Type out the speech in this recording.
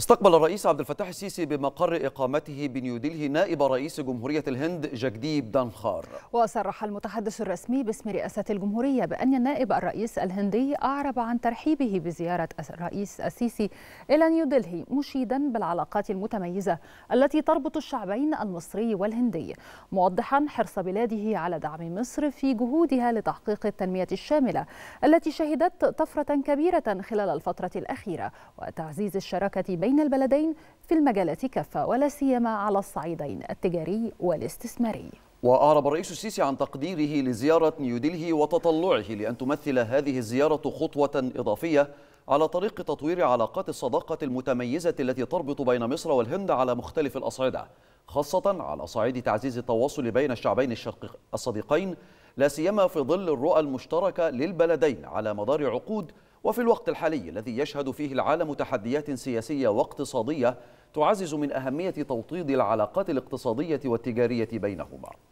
استقبل الرئيس عبد الفتاح السيسي بمقر إقامته بنيودلهي نائب رئيس جمهورية الهند جاكديب دانخار وصرح المتحدث الرسمي باسم رئاسة الجمهورية بأن النائب الرئيس الهندي أعرب عن ترحيبه بزيارة الرئيس السيسي إلى نيودلهي مشيدا بالعلاقات المتميزة التي تربط الشعبين المصري والهندي موضحا حرص بلاده على دعم مصر في جهودها لتحقيق التنمية الشاملة التي شهدت طفرة كبيرة خلال الفترة الأخيرة وتعزيز الشراكة بين بين البلدين في المجالات كافة ولا سيما على الصعيدين التجاري والاستثماري وأعرب الرئيس السيسي عن تقديره لزيارة نيودلهي وتطلعه لأن تمثل هذه الزيارة خطوة إضافية على طريق تطوير علاقات الصداقة المتميزة التي تربط بين مصر والهند على مختلف الأصعدة خاصة على صعيد تعزيز التواصل بين الشعبين الصديقين لا سيما في ظل الرؤى المشتركة للبلدين على مدار عقود وفي الوقت الحالي الذي يشهد فيه العالم تحديات سياسية واقتصادية تعزز من أهمية توطيد العلاقات الاقتصادية والتجارية بينهما